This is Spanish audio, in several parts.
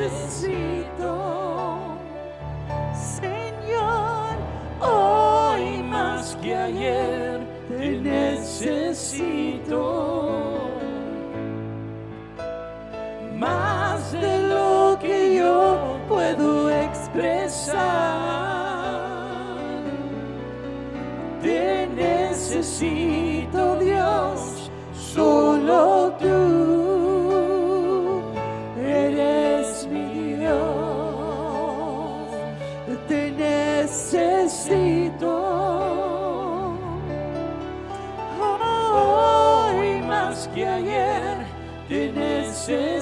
necesito, Señor, hoy más que ayer te necesito. Más de lo que yo puedo expresar, te necesito. sin.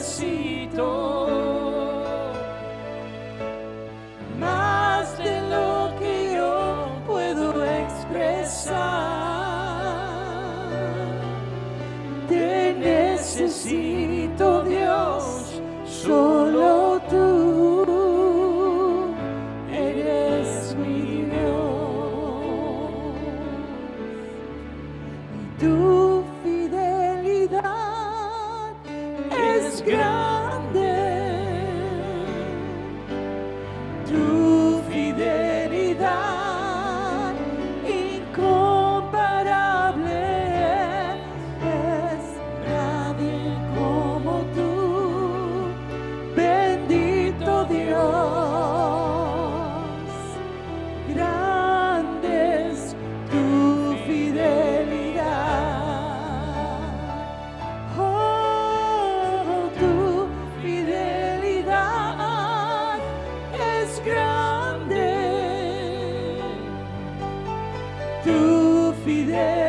fidel.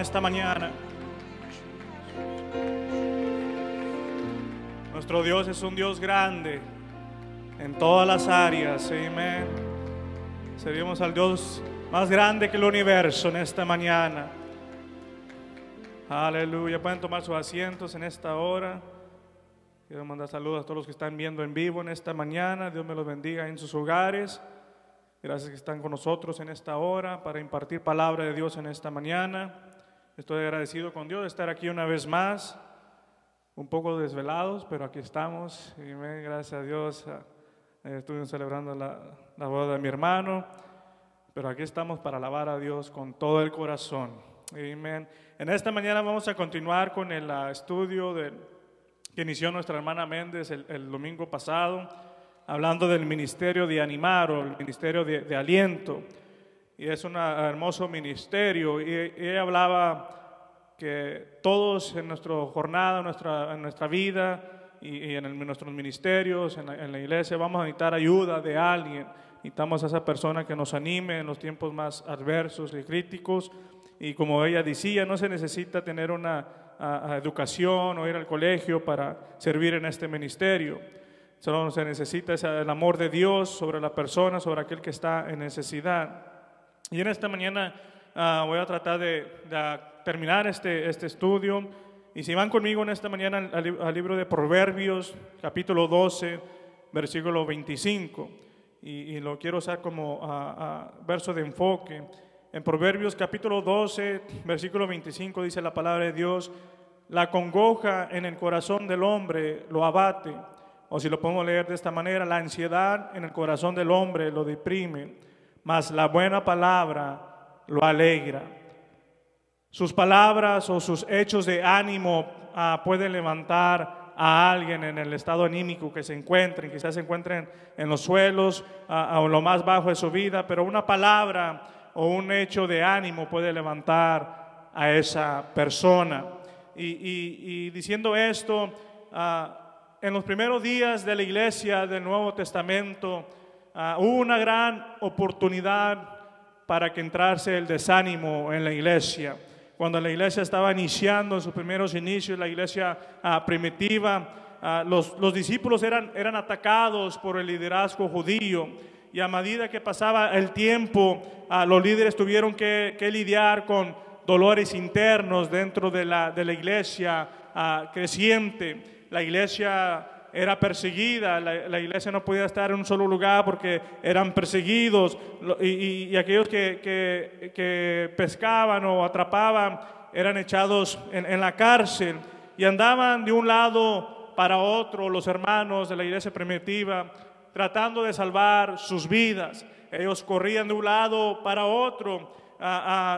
esta mañana. Nuestro Dios es un Dios grande en todas las áreas. Amén. Servimos al Dios más grande que el universo en esta mañana. Aleluya. Pueden tomar sus asientos en esta hora. Quiero mandar saludos a todos los que están viendo en vivo en esta mañana. Dios me los bendiga en sus hogares. Gracias que están con nosotros en esta hora para impartir palabra de Dios en esta mañana. Estoy agradecido con Dios de estar aquí una vez más, un poco desvelados, pero aquí estamos. Y gracias a Dios. Eh, estuvimos celebrando la, la boda de mi hermano, pero aquí estamos para alabar a Dios con todo el corazón. Amén. En esta mañana vamos a continuar con el ah, estudio de, que inició nuestra hermana Méndez el, domingo pasado, hablando del ministerio de animar o el ministerio de, de aliento y es un hermoso ministerio. Y, ella hablaba que todos en nuestra jornada, nuestra, en nuestra vida y, en nuestros ministerios, en la, iglesia, vamos a necesitar ayuda de alguien. Necesitamos a esa persona que nos anime en los tiempos más adversos y críticos. Y como ella decía, no se necesita tener una educación o ir al colegio para servir en este ministerio. Solo se necesita el amor de Dios sobre la persona, sobre aquel que está en necesidad. Y en esta mañana ah, voy a tratar de, terminar este, este, estudio. Y si van conmigo en esta mañana al, libro de Proverbios, capítulo 12, versículo 25, y, lo quiero usar como ah, ah, verso de enfoque. En Proverbios capítulo 12, versículo 25 dice la palabra de Dios, la congoja en el corazón del hombre lo abate, o si lo podemos leer de esta manera, la ansiedad en el corazón del hombre lo deprime mas la buena palabra lo alegra. Sus palabras o sus hechos de ánimo ah, pueden levantar a alguien en el estado anímico que se encuentren, quizás se encuentren en los suelos ah, o lo más bajo de su vida, pero una palabra o un hecho de ánimo puede levantar a esa persona. Y, diciendo esto, ah, en los primeros días de la iglesia del Nuevo Testamento, hubo una gran oportunidad para que entrase el desánimo en la iglesia. Cuando la iglesia estaba iniciando en sus primeros inicios, la iglesia ah, primitiva, ah, los, discípulos eran, eran atacados por el liderazgo judío y a medida que pasaba el tiempo, ah, los líderes tuvieron que, lidiar con dolores internos dentro de la, de la iglesia creciente. La iglesia era perseguida, la, iglesia no podía estar en un solo lugar porque eran perseguidos y, aquellos que, pescaban o atrapaban eran echados en, la cárcel y andaban de un lado para otro los hermanos de la iglesia primitiva tratando de salvar sus vidas. Ellos corrían de un lado para otro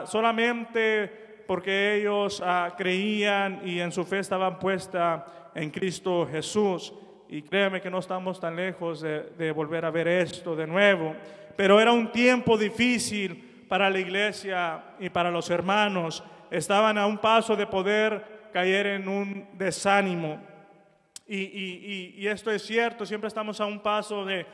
solamente porque ellos ah, creían y en su fe estaban puesta en Cristo Jesús y créeme que no estamos tan lejos de, volver a ver esto de nuevo, pero era un tiempo difícil para la iglesia y para los hermanos. Estaban a un paso de poder caer en un desánimo. Y, esto es cierto, siempre estamos a un paso de,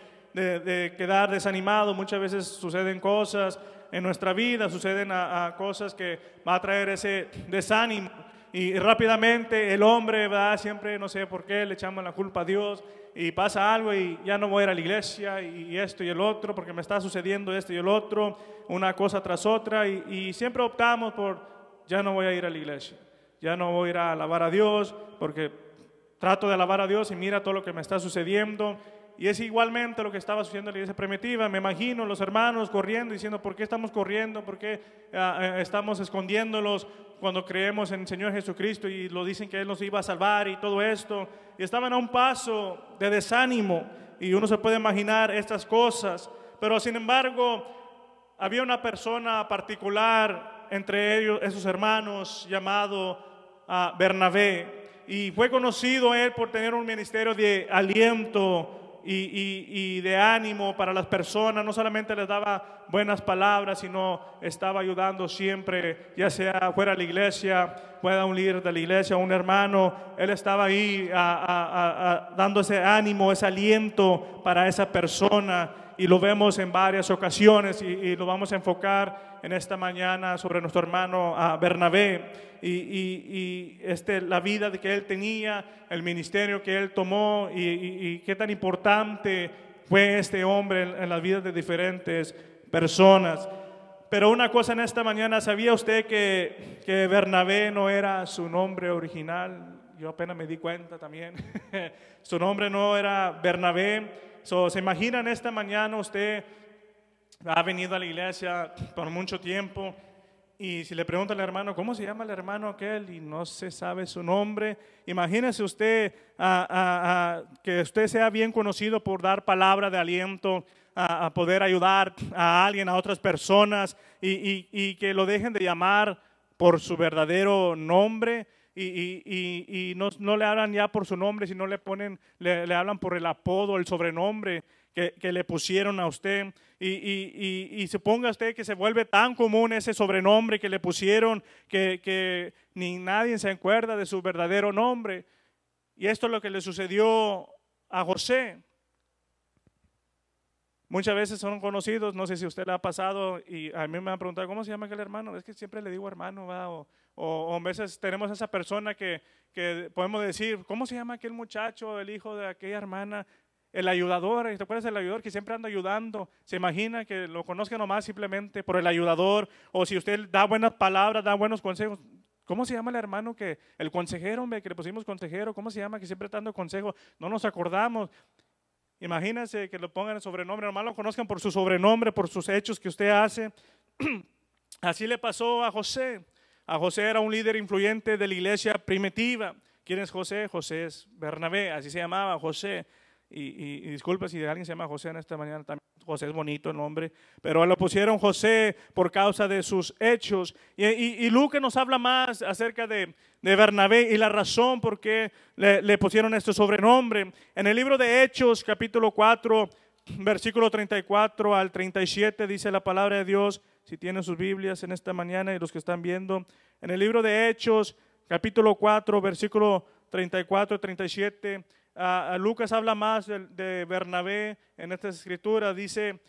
quedar desanimado. Muchas veces suceden cosas en nuestra vida, suceden cosas que va a traer ese desánimo y rápidamente el hombre, va Siempre, no sé por qué, le echamos la culpa a Dios y pasa algo y ya no voy a ir a la iglesia y esto y el otro, porque me está sucediendo esto y el otro, una cosa tras otra y, siempre optamos por, ya no voy a ir a la iglesia, ya no voy a ir a alabar a Dios, porque trato de alabar a Dios y mira todo lo que me está sucediendo. Y es igualmente lo que estaba sucediendo en la iglesia primitiva. Me imagino los hermanos corriendo, diciendo, ¿por qué estamos corriendo? ¿Por qué ah, eh, estamos escondiéndolos? cuando creemos en el Señor Jesucristo y lo dicen que Él nos iba a salvar y todo esto, y estaban a un paso de desánimo y uno se puede imaginar estas cosas, pero sin embargo había una persona particular entre ellos, esos hermanos, llamado ah, Bernabé, y fue conocido él por tener un ministerio de aliento y, de ánimo para las personas, no solamente les daba buenas palabras, sino estaba ayudando siempre, ya sea fuera de la iglesia, fuera un líder de la iglesia, un hermano, él estaba ahí a, dando ese ánimo, ese aliento para esa persona y lo vemos en varias ocasiones y, lo vamos a enfocar en esta mañana sobre nuestro hermano Bernabé y, este, la vida que él tenía, el ministerio que él tomó y, qué tan importante fue este hombre en, en la vida de diferentes personas. Pero una cosa en esta mañana, ¿sabía usted que, que Bernabé no era su nombre original? Yo apenas me di cuenta también. su nombre no era Bernabé se imaginan esta mañana usted ha venido a la iglesia por mucho tiempo y si le pregunta al hermano, ¿cómo se llama el hermano aquel? Y no se sabe su nombre. Imagínese usted que usted sea bien conocido por dar palabra de aliento, a, poder ayudar a alguien, a otras personas y, y que lo dejen de llamar por su verdadero nombre y, no, le hablan ya por su nombre, sino le ponen, le, hablan por el apodo, el sobrenombre que, le pusieron a usted. Y, suponga usted que se vuelve tan común ese sobrenombre que le pusieron que, que ni nadie se acuerda de su verdadero nombre. Y esto es lo que le sucedió a José. Muchas veces son conocidos, no sé si usted le ha pasado y a mí me han preguntado, ¿cómo se llama aquel hermano? Es que siempre le digo hermano, o, o, a veces tenemos esa persona que, que, podemos decir, ¿cómo se llama aquel muchacho, el hijo de aquella hermana? El ayudador, ¿te acuerdas del ayudador que siempre anda ayudando? Se imagina que lo conozca nomás simplemente por el ayudador, o si usted da buenas palabras, da buenos consejos, ¿Cómo se llama el hermano que, el consejero, hombre, que le pusimos consejero? ¿Cómo se llama que siempre está dando consejos? No nos acordamos. Imagínense que lo pongan el sobrenombre, nomás lo conozcan por su sobrenombre, por sus hechos que usted hace. Así le pasó a José. A José era un líder influyente de la iglesia primitiva. ¿Quién es José? José es Bernabé, así se llamaba José. Y, y disculpe si alguien se llama José en esta mañana también. José es bonito el nombre, pero lo pusieron José por causa de sus hechos. Y, y, y nos habla más acerca de, de, Bernabé y la razón por qué le, le pusieron este sobrenombre. En el libro de Hechos, capítulo 4, versículo 34 al 37, dice la palabra de Dios, si tienen sus Biblias en esta mañana y los que están viendo, en el libro de Hechos, capítulo 4, versículo 34 37 Ah, ah, Lucas habla más de, Bernabé en esta escritura, dice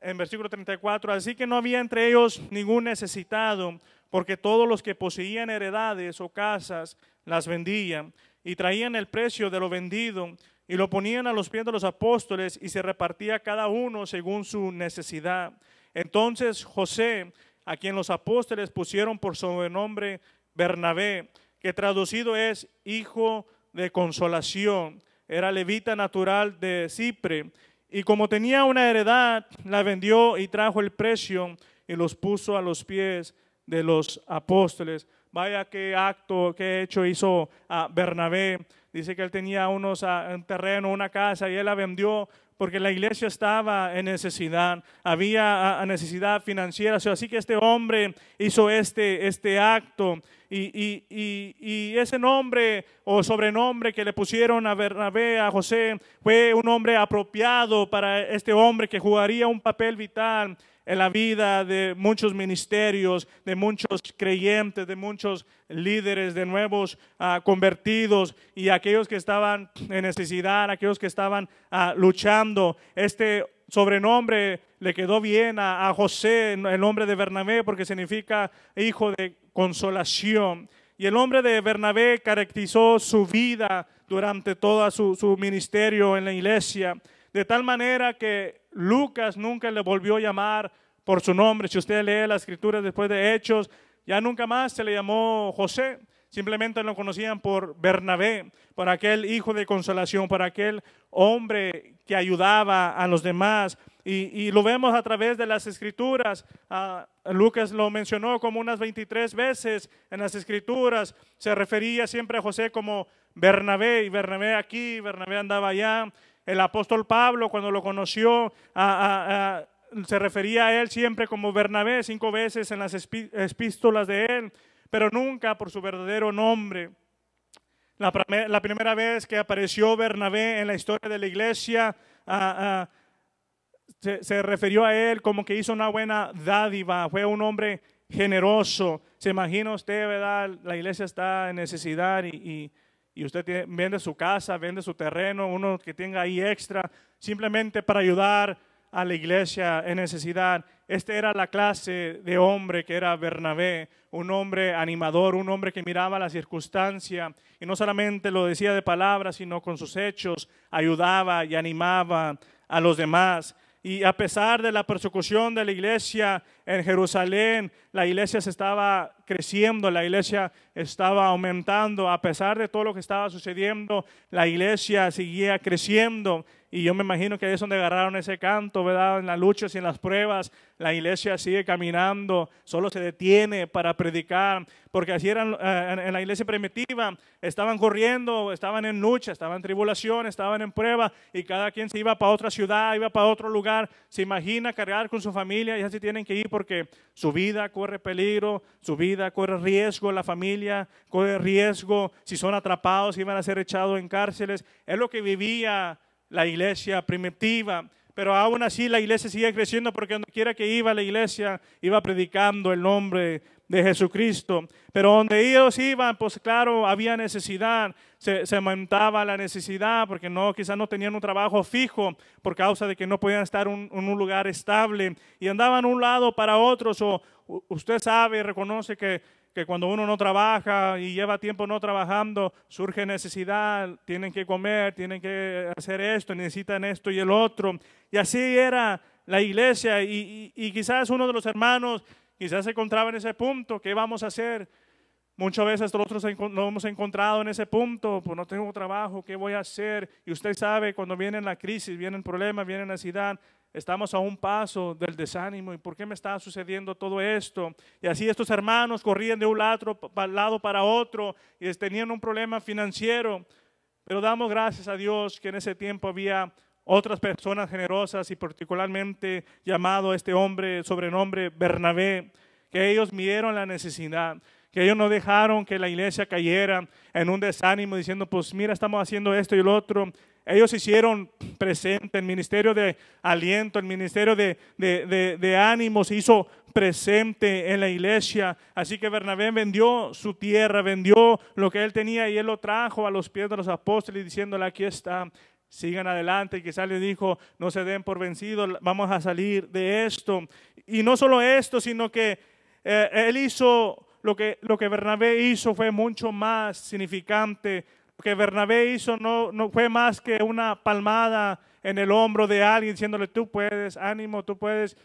en versículo 34, así que no había entre ellos ningún necesitado, porque todos los que poseían heredades o casas las vendían y traían el precio de lo vendido y lo ponían a los pies de los apóstoles y se repartía cada uno según su necesidad. Entonces José, a quien los apóstoles pusieron por sobrenombre Bernabé, que traducido es hijo de consolación. Era levita natural de Cipre y como tenía una heredad, la vendió y trajo el precio y los puso a los pies de los apóstoles. Vaya qué acto, qué hecho hizo ah, Bernabé. Dice que él tenía unos, ah, un terreno, una casa y él la vendió porque la iglesia estaba en necesidad, había ah, necesidad financiera. Así que este hombre hizo este, este acto y, ese nombre o sobrenombre que le pusieron a Bernabé, a José, fue un nombre apropiado para este hombre que jugaría un papel vital en la vida de muchos ministerios, de muchos creyentes, de muchos líderes, de nuevos ah, convertidos y aquellos que estaban en necesidad, aquellos que estaban ah, luchando. Este sobrenombre le quedó bien a, José, el nombre de Bernabé, porque significa hijo de consolación. Y el hombre de Bernabé caracterizó su vida durante todo su, ministerio en la iglesia, de tal manera que Lucas nunca le volvió a llamar por su nombre. Si usted lee la escritura después de Hechos, ya nunca más se le llamó José, simplemente lo conocían por Bernabé, por aquel hijo de consolación, por aquel hombre que ayudaba a los demás. Y, lo vemos a través de las escrituras. Ah, Lucas lo mencionó como unas 23 veces en las escrituras. Se refería siempre a José como Bernabé y Bernabé aquí, Bernabé andaba allá. El apóstol Pablo cuando lo conoció ah, ah, se refería a él siempre como Bernabé cinco veces en las epístolas de él, pero nunca por su verdadero nombre. La, primera vez que apareció Bernabé en la historia de la iglesia, se, refirió a él como que hizo una buena dádiva, fue un hombre generoso. Se imagina usted, ¿verdad? La iglesia está en necesidad y, usted vende su casa, vende su terreno, uno que tenga ahí extra, simplemente para ayudar a la iglesia en necesidad. Este era la clase de hombre que era Bernabé, un hombre animador, un hombre que miraba la circunstancia y no solamente lo decía de palabras, sino con sus hechos ayudaba y animaba a los demás. Y a pesar de la persecución de la iglesia en Jerusalén, la iglesia se estaba creciendo, la iglesia estaba aumentando. A pesar de todo lo que estaba sucediendo, la iglesia seguía creciendo y yo me imagino que ahí es donde agarraron ese canto, ¿verdad? En las luchas y en las pruebas, la iglesia sigue caminando, solo se detiene para predicar, porque así eran eh, en la iglesia primitiva, estaban corriendo, estaban en lucha, estaban en tribulación, estaban en prueba, y cada quien se iba para otra ciudad, iba para otro lugar, se imagina cargar con su familia y así tienen que ir porque su vida corre peligro, su vida corre riesgo, la familia corre riesgo, si son atrapados iban a ser echados en cárceles, es lo que vivía la iglesia primitiva, pero aún así la iglesia sigue creciendo porque donde quiera que iba la iglesia iba predicando el nombre de Jesucristo. Pero donde ellos iban, pues claro, había necesidad, se, aumentaba la necesidad porque no, quizás no tenían un trabajo fijo por causa de que no podían estar en un, un, lugar estable y andaban un lado para otro. O usted sabe, reconoce que que cuando uno no trabaja y lleva tiempo no trabajando, surge necesidad, tienen que comer, tienen que hacer esto, necesitan esto y el otro. Y así era la iglesia y, quizás uno de los hermanos quizás se encontraba en ese punto, ¿qué vamos a hacer? Muchas veces nosotros nos hemos encontrado en ese punto, pues no tengo trabajo, ¿qué voy a hacer? Y usted sabe, cuando viene la crisis, vienen problemas, viene la ciudad estamos a un paso del desánimo y por qué me está sucediendo todo esto. Y así estos hermanos corrían de un lado para otro y tenían un problema financiero. Pero damos gracias a Dios que en ese tiempo había otras personas generosas y particularmente llamado este hombre, sobrenombre Bernabé, que ellos midieron la necesidad que ellos no dejaron que la iglesia cayera en un desánimo diciendo, pues mira, estamos haciendo esto y lo otro. Ellos hicieron presente el ministerio de aliento, el ministerio de, de, ánimo se hizo presente en la iglesia. Así que Bernabé vendió su tierra, vendió lo que él tenía y él lo trajo a los pies de los apóstoles diciéndole, aquí está, sigan adelante. Y quizás le dijo, no se den por vencidos, vamos a salir de esto. Y no solo esto, sino que eh, él hizo lo que, lo que Bernabé hizo fue mucho más significante. Lo que Bernabé hizo no, no fue más que una palmada en el hombro de alguien diciéndole, tú puedes, ánimo, tú puedes.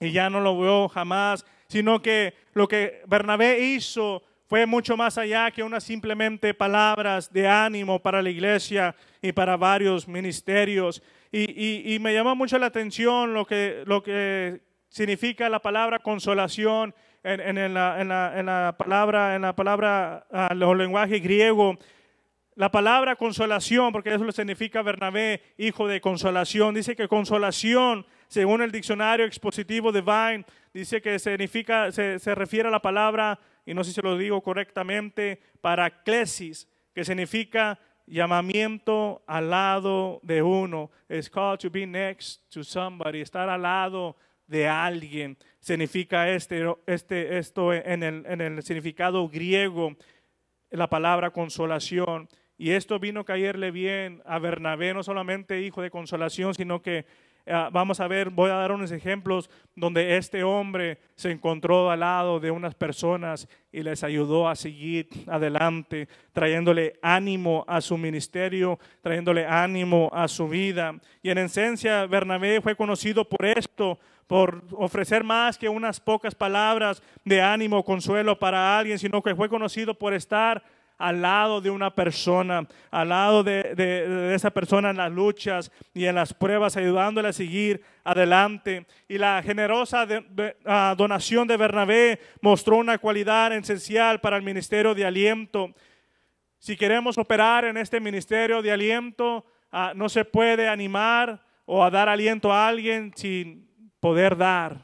Y ya no lo veo jamás, sino que lo que Bernabé hizo fue mucho más allá que unas simplemente palabras de ánimo para la iglesia y para varios ministerios. Y, me llama mucho la atención lo que, lo que significa la palabra consolación en, la, la, en, la, palabra, en la palabra, ah, lenguaje griego, la palabra consolación, porque eso lo significa Bernabé, hijo de consolación, dice que consolación, según el diccionario expositivo de Vine, dice que significa, se, refiere a la palabra, y no sé si se lo digo correctamente, paraclesis, que significa llamamiento al lado de uno. It's called to be next to somebody, estar al lado de de alguien. Significa este, este, esto en el, en el significado griego, la palabra consolación. Y esto vino a caerle bien a Bernabé, no solamente hijo de consolación, sino que eh, vamos a ver, voy a dar unos ejemplos donde este hombre se encontró al lado de unas personas y les ayudó a seguir adelante, trayéndole ánimo a su ministerio, trayéndole ánimo a su vida. Y en esencia, Bernabé fue conocido por esto, por ofrecer más que unas pocas palabras de ánimo, consuelo para alguien, sino que fue conocido por estar al lado de una persona, al lado de, esa persona en las luchas y en las pruebas, ayudándole a seguir adelante. Y la generosa ah, donación de Bernabé mostró una cualidad esencial para el ministerio de aliento. Si queremos operar en este ministerio de aliento, ah, no se puede animar o a dar aliento a alguien sin poder dar.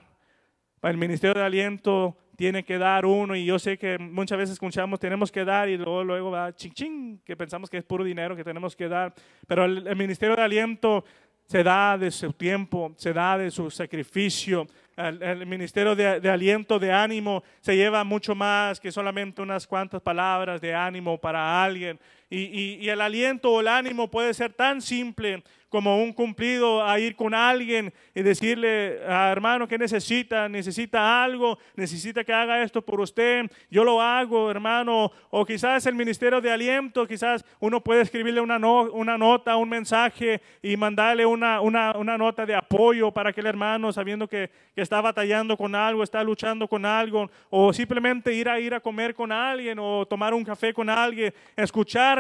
El ministerio de aliento tiene que dar uno y yo sé que muchas veces escuchamos tenemos que dar y luego, luego va ching ching, que pensamos que es puro dinero que tenemos que dar, pero el, ministerio de aliento se da de su tiempo, se da de su sacrificio. El, ministerio de, aliento, de ánimo, se lleva mucho más que solamente unas cuantas palabras de ánimo para alguien. Y, el aliento o el ánimo puede ser tan simple como un cumplido a ir con alguien y decirle, a hermano, que necesita? ¿Necesita algo? ¿Necesita que haga esto por usted? Yo lo hago, hermano. O quizás el ministerio de aliento, quizás uno puede escribirle una, una nota, un mensaje y mandarle una, una, una, nota de apoyo para aquel hermano sabiendo que, que, está batallando con algo, está luchando con algo. O simplemente ir a ir a comer con alguien o tomar un café con alguien, escuchar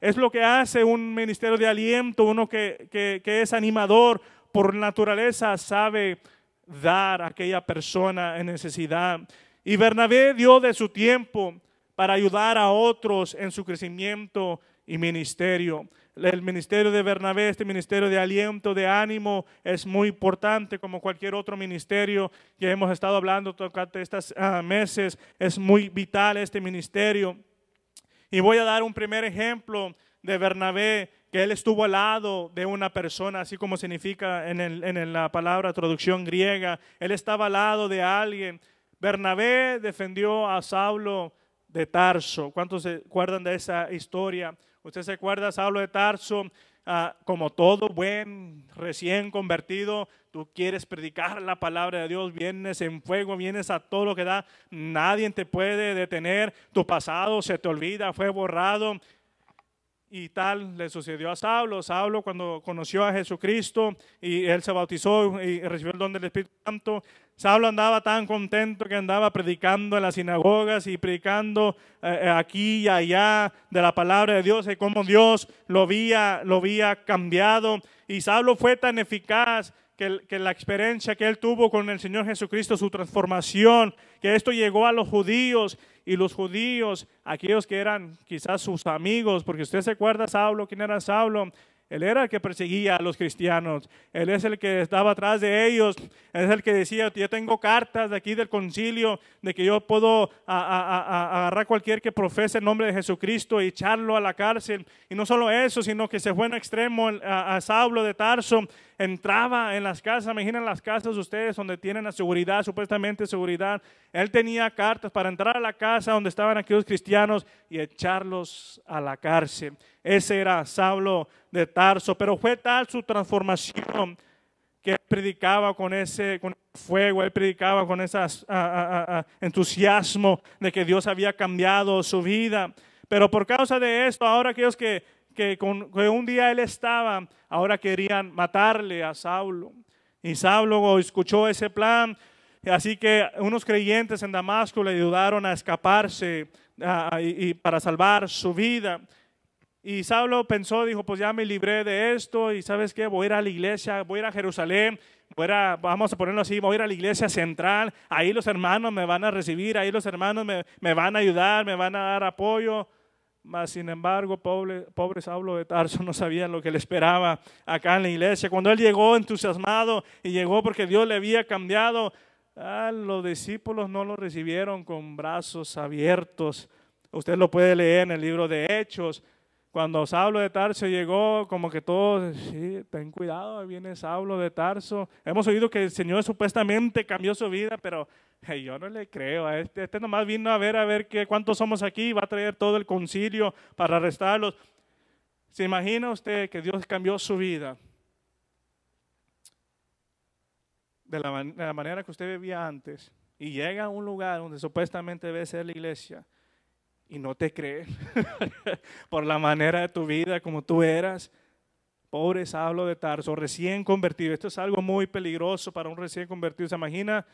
es lo que hace un ministerio de aliento, uno que, es animador por naturaleza, sabe dar a aquella persona en necesidad. Y Bernabé dio de su tiempo para ayudar a otros en su crecimiento y ministerio. El ministerio de Bernabé, este ministerio de aliento, de ánimo, es muy importante como cualquier otro ministerio que hemos estado hablando durante estos ah, meses. Es muy vital este ministerio. Y voy a dar un primer ejemplo de Bernabé, que él estuvo al lado de una persona, así como significa en, la palabra traducción griega, él estaba al lado de alguien. Bernabé defendió a Saulo de Tarso. ¿Cuántos se acuerdan de esa historia? Usted se acuerda, de Saulo de Tarso Ah, como todo buen recién convertido, tú quieres predicar la palabra de Dios, vienes en fuego, vienes a todo lo que da, nadie te puede detener, tu pasado se te olvida, fue borrado, y tal le sucedió a Saulo. Saulo cuando conoció a Jesucristo y él se bautizó y recibió el don del Espíritu Santo, Saulo andaba tan contento que andaba predicando en las sinagogas y predicando eh, eh, aquí y allá de la palabra de Dios y cómo Dios lo había, lo había cambiado. Y Saulo fue tan eficaz que, que, la experiencia que él tuvo con el Señor Jesucristo, su transformación, que esto llegó a los judíos y los judíos, aquellos que eran quizás sus amigos, porque usted se acuerda Saulo, ¿quién era Saulo? Él era el que perseguía a los cristianos. Él es el que estaba atrás de ellos. es el que decía, yo tengo cartas de aquí del concilio de que yo puedo a, a, a, agarrar cualquier que profese el nombre de Jesucristo y echarlo a la cárcel. Y no solo eso, sino que se fue en extremo a, Saulo de Tarso entraba en las casas, imaginen las casas de ustedes donde tienen la seguridad, supuestamente seguridad. Él tenía cartas para entrar a la casa donde estaban aquellos cristianos y echarlos a la cárcel. Ese era Saulo de Tarso, pero fue tal su transformación que predicaba con ese fuego, él predicaba con ese entusiasmo de que Dios había cambiado su vida. Pero por causa de esto, ahora aquellos que que, un día él estaba, ahora querían matarle a Saulo. Y Saulo escuchó ese plan, así que unos creyentes en Damasco le ayudaron a escaparse y, para salvar su vida. Y Saulo pensó, dijo, pues ya me libré de esto y sabes qué, voy a ir a la iglesia, voy a ir a Jerusalén, vamos a ponerlo así, voy a ir a la iglesia central, ahí los hermanos me van a recibir, ahí los hermanos me van a ayudar, me van a dar apoyo. Mas, sin embargo, pobre, Saulo de Tarso no sabía lo que le esperaba acá en la iglesia. Cuando él llegó entusiasmado y llegó porque Dios le había cambiado, ah, los discípulos no lo recibieron con brazos abiertos. Usted lo puede leer en el libro de Hechos. Cuando Saulo de Tarso llegó, como que todos, sí, ten cuidado, viene Saulo de Tarso. Hemos oído que el Señor supuestamente cambió su vida, pero yo no le creo a este. Este nomás vino a ver a ver qué, cuántos somos aquí. Va a traer todo el concilio para arrestarlos. ¿Se imagina usted que Dios cambió su vida de la, manera que usted vivía antes? Y llega a un lugar donde supuestamente debe ser la iglesia y no te cree por la manera de tu vida, como tú eras. Pobres, hablo de Tarso, recién convertido. Esto es algo muy peligroso para un recién convertido. ¿Se imagina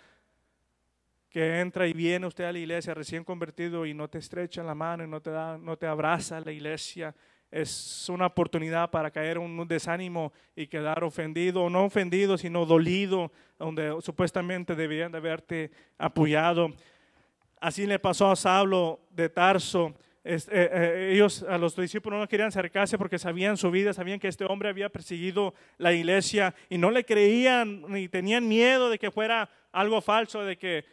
que entra y viene usted a la iglesia recién convertido y no te estrecha la mano y no te, da, no te abraza la iglesia, es una oportunidad para caer en un desánimo y quedar ofendido, o no ofendido, sino dolido, donde supuestamente debían de haberte apoyado. Así le pasó a Saulo de Tarso. Eh, eh, ellos, a los discípulos, no querían acercarse porque sabían su vida, sabían que este hombre había perseguido la iglesia y no le creían ni tenían miedo de que fuera algo falso, de que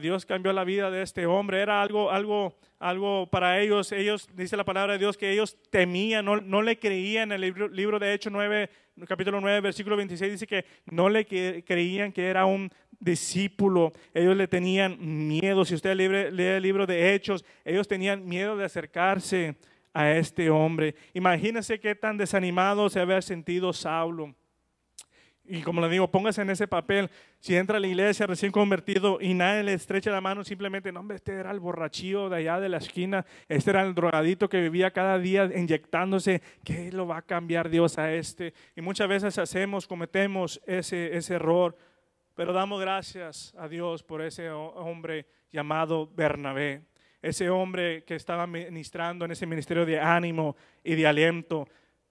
Dios cambió la vida de este hombre. Era algo, algo, algo para ellos. Ellos, dice la palabra de Dios, que ellos temían, no, le creían. El libro, de Hechos 9, capítulo 9, versículo 26 dice que no le creían que era un discípulo. Ellos le tenían miedo. Si usted lee, lee el libro de Hechos, ellos tenían miedo de acercarse a este hombre. Imagínense qué tan desanimado se había sentido Saulo y como le digo, póngase en ese papel. Si entra a la iglesia recién convertido y nadie le estrecha la mano, simplemente, no, hombre, este era el borrachío de allá de la esquina, este era el drogadito que vivía cada día inyectándose, ¿qué lo va a cambiar Dios a este? Y muchas veces hacemos, cometemos ese, ese error, pero damos gracias a Dios por ese hombre llamado Bernabé, ese hombre que estaba ministrando en ese ministerio de ánimo y de aliento,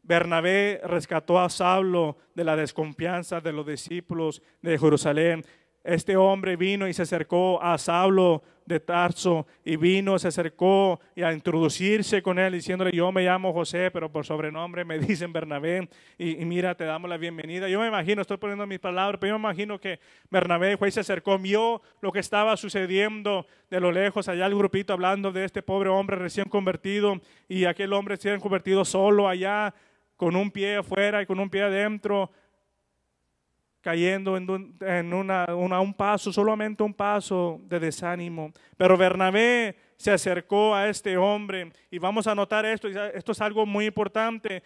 Bernabé rescató a Saulo de la desconfianza de los discípulos de Jerusalén. Este hombre vino y se acercó a Saulo de Tarso y vino, se acercó y a introducirse con él diciéndole, yo me llamo José, pero por sobrenombre me dicen Bernabé y, mira, te damos la bienvenida. Yo me imagino, estoy poniendo mis palabras, pero yo me imagino que Bernabé fue y se acercó, vio lo que estaba sucediendo de lo lejos, allá el grupito hablando de este pobre hombre recién convertido y aquel hombre recién convertido solo allá con un pie afuera y con un pie adentro, cayendo en, un, paso, solamente un paso de desánimo. Pero Bernabé se acercó a este hombre y vamos a notar esto, esto es algo muy importante.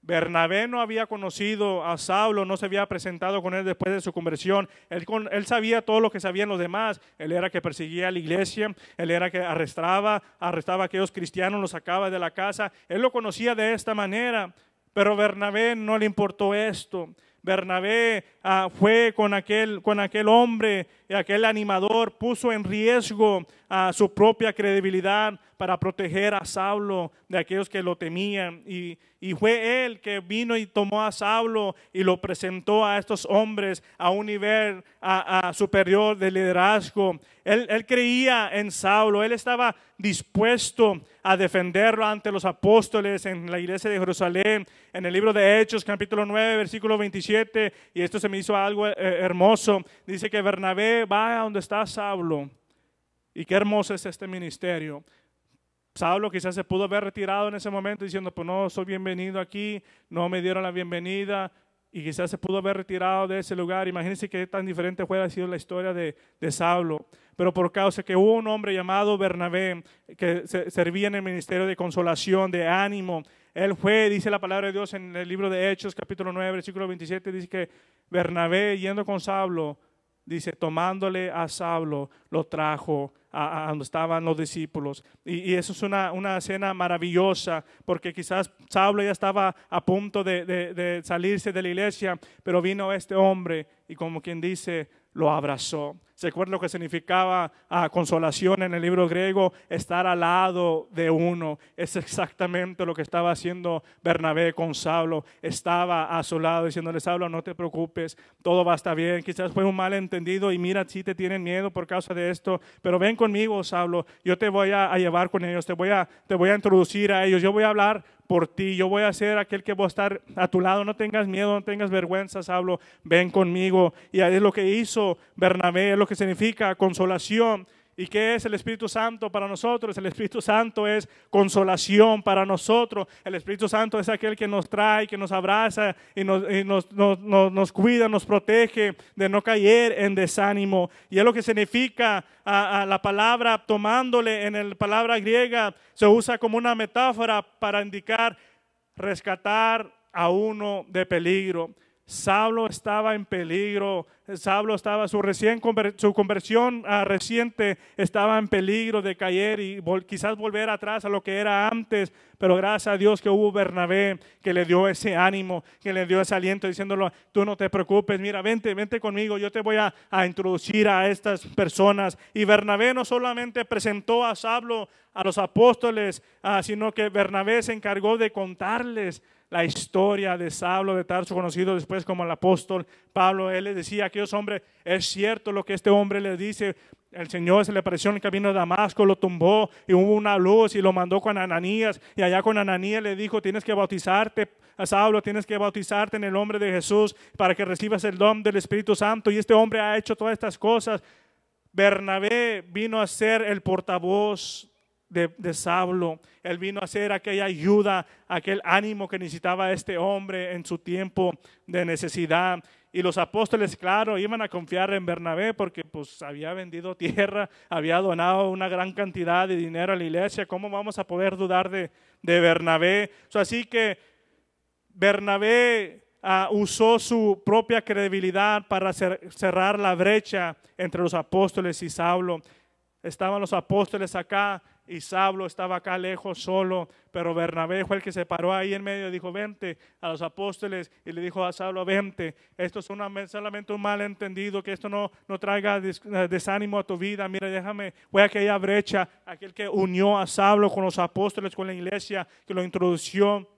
Bernabé no había conocido a Saulo, no se había presentado con él después de su conversión. Él, él, sabía todo lo que sabían los demás. Él era que perseguía a la iglesia, él era que arrestaba, arrestaba a aquellos cristianos, los sacaba de la casa. Él lo conocía de esta manera. Pero Bernabé no le importó esto. Bernabé ah, fue con aquel, con aquel hombre, aquel animador, puso en riesgo ah, su propia credibilidad para proteger a Saulo de aquellos que lo temían. Y, fue él que vino y tomó a Saulo y lo presentó a estos hombres a un nivel ah, superior de liderazgo. Él, él, creía en Saulo, él estaba dispuesto a defenderlo ante los apóstoles en la iglesia de Jerusalén, en el libro de Hechos, capítulo 9, versículo 27, y esto se me hizo algo eh, eh, hermoso, dice que Bernabé va a donde está Saulo, y qué hermoso es este ministerio. Saulo quizás se pudo haber retirado en ese momento diciendo, pues no, soy bienvenido aquí, no me dieron la bienvenida, y quizás se pudo haber retirado de ese lugar. Imagínense qué tan diferente hubiera sido la historia de, de Saulo. Pero por causa que hubo un hombre llamado Bernabé que servía en el ministerio de consolación, de ánimo, él fue, dice la palabra de Dios en el libro de Hechos, capítulo 9, versículo 27, dice que Bernabé yendo con Saulo dice, tomándole a Saulo lo trajo a, donde estaban los discípulos. Y, eso es una, una, escena maravillosa, porque quizás Saulo ya estaba a punto de, de, de salirse de la iglesia, pero vino este hombre y como quien dice, lo abrazó. ¿Se acuerda lo que significaba a ah, consolación en el libro griego? Estar al lado de uno. Es exactamente lo que estaba haciendo Bernabé con Saulo. Estaba a su lado diciéndole, Saulo, no te preocupes, todo va a estar bien. Quizás fue un malentendido y mira, si sí te tienen miedo por causa de esto, pero ven conmigo, Saulo. Yo te voy a, a llevar con ellos, te voy a, te voy a introducir a ellos, yo voy a hablar por ti, yo voy a ser aquel que va a estar a tu lado, no tengas miedo, no tengas vergüenza, hablo ven conmigo. Y es lo que hizo Bernabé, es lo que significa consolación ¿Y qué es el Espíritu Santo para nosotros? El Espíritu Santo es consolación para nosotros. El Espíritu Santo es aquel que nos trae, que nos abraza y nos, cuida, nos protege de no caer en desánimo. Y es lo que significa la palabra tomándole en la palabra griega, se usa como una metáfora para indicar rescatar a uno de peligro. Sablo estaba en peligro, Sablo estaba, su, recién su conversión ah, reciente estaba en peligro de caer y quizás volver atrás a lo que era antes, pero gracias a Dios que hubo Bernabé que le dio ese ánimo, que le dio ese aliento, diciéndolo, tú no te preocupes, mira, vente, vente conmigo, yo te voy a, introducir a estas personas. Y Bernabé no solamente presentó a Sablo a los apóstoles, ah, sino que Bernabé se encargó de contarles la historia de Saulo de Tarso, conocido después como el apóstol Pablo. Él les decía a aquellos hombres, es cierto lo que este hombre les dice. El Señor se le apareció en el camino de Damasco, lo tumbó y hubo una luz y lo mandó con Ananías. Y allá con Ananías le dijo, tienes que bautizarte a Saulo, tienes que bautizarte en el nombre de Jesús para que recibas el don del Espíritu Santo. Y este hombre ha hecho todas estas cosas. Bernabé vino a ser el portavoz de, Saulo, Sablo. Él vino a hacer aquella ayuda, aquel ánimo que necesitaba este hombre en su tiempo de necesidad. Y los apóstoles, claro, iban a confiar en Bernabé porque pues había vendido tierra, había donado una gran cantidad de dinero a la iglesia. ¿Cómo vamos a poder dudar de, Bernabé? así que Bernabé ah, usó su propia credibilidad para cerrar la brecha entre los apóstoles y Saulo. Estaban los apóstoles acá, y Sablo estaba acá lejos solo, pero Bernabé fue el que se paró ahí en medio y dijo, vente a los apóstoles y le dijo a Sablo, vente, esto es una, solamente un malentendido, que esto no, no traiga eh, desánimo a tu vida, mira, déjame, fue aquella brecha, aquel que unió a Sablo con los apóstoles, con la iglesia, que lo introdució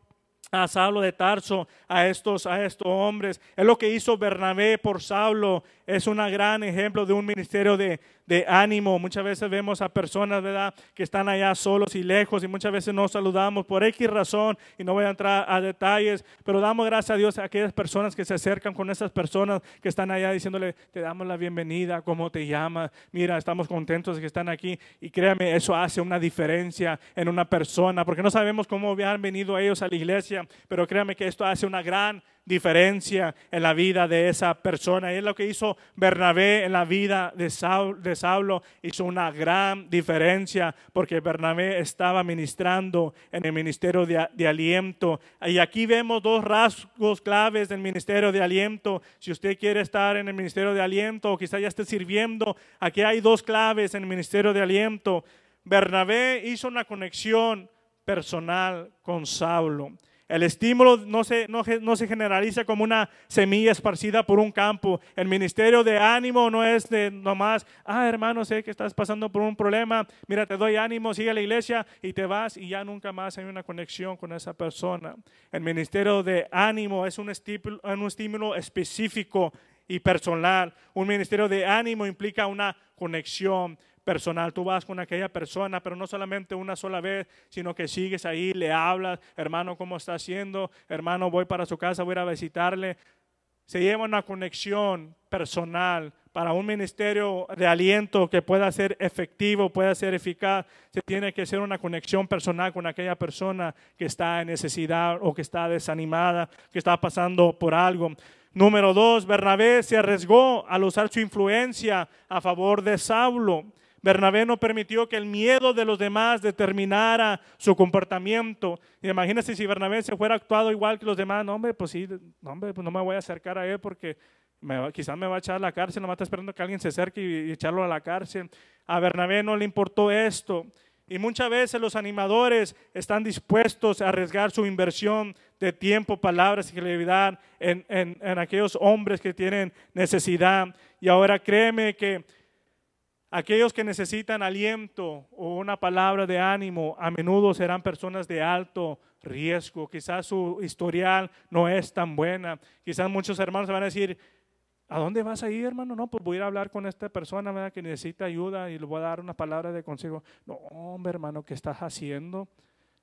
a Saulo de Tarso, a estos, a estos hombres. Es lo que hizo Bernabé por Saulo. Es un gran ejemplo de un ministerio de, de ánimo. Muchas veces vemos a personas, ¿verdad?, que están allá solos y lejos y muchas veces no saludamos por X razón y no voy a entrar a detalles, pero damos gracias a Dios a aquellas personas que se acercan con esas personas que están allá diciéndole, te damos la bienvenida, cómo te llamas, mira, estamos contentos de que están aquí y créame, eso hace una diferencia en una persona, porque no sabemos cómo habían venido ellos a la iglesia, pero créame que esto hace una gran diferencia en la vida de esa persona. Y es lo que hizo Bernabé en la vida de, Saulo. Hizo una gran diferencia porque Bernabé estaba ministrando en el ministerio de, aliento. Y aquí vemos dos rasgos claves del ministerio de aliento. Si usted quiere estar en el ministerio de aliento o quizá ya esté sirviendo, aquí hay dos claves en el ministerio de aliento. Bernabé hizo una conexión personal con Saulo. El estímulo no se, no, se, generaliza como una semilla esparcida por un campo. El ministerio de ánimo no es de nomás, ah, hermano, sé que estás pasando por un problema, mira, te doy ánimo, sigue a la iglesia y te vas y ya nunca más hay una conexión con esa persona. El ministerio de ánimo es un un estímulo específico y personal. Un ministerio de ánimo implica una conexión personal. Tú vas con aquella persona, pero no solamente una sola vez, sino que sigues ahí, le hablas, hermano, ¿cómo está haciendo? Hermano, voy para su casa, voy a visitarle. Se lleva una conexión personal para un ministerio de aliento que pueda ser efectivo, pueda ser eficaz, se tiene que ser una conexión personal con aquella persona que está en necesidad o que está desanimada, que está pasando por algo. Número dos, Bernabé se arriesgó al usar su influencia a favor de Saulo. Bernabé no permitió que el miedo de los demás determinara su comportamiento. Imagínese si Bernabé se fuera actuado igual que los demás. No, hombre, pues sí, no, hombre, pues no me voy a acercar a él porque quizás me va a echar a la cárcel, no me está esperando que alguien se acerque y, echarlo a la cárcel. A Bernabé no le importó esto. Y muchas veces los animadores están dispuestos a arriesgar su inversión de tiempo, palabras y credibilidad en, en, aquellos hombres que tienen necesidad. Y ahora créeme que Aquellos que necesitan aliento o una palabra de ánimo a menudo serán personas de alto riesgo. Quizás su historial no es tan buena. Quizás muchos hermanos se van a decir, ¿a dónde vas a ir, hermano? No, pues voy a ir a hablar con esta persona que necesita ayuda y le voy a dar una palabra de consejo. No, hombre, hermano, ¿qué estás haciendo?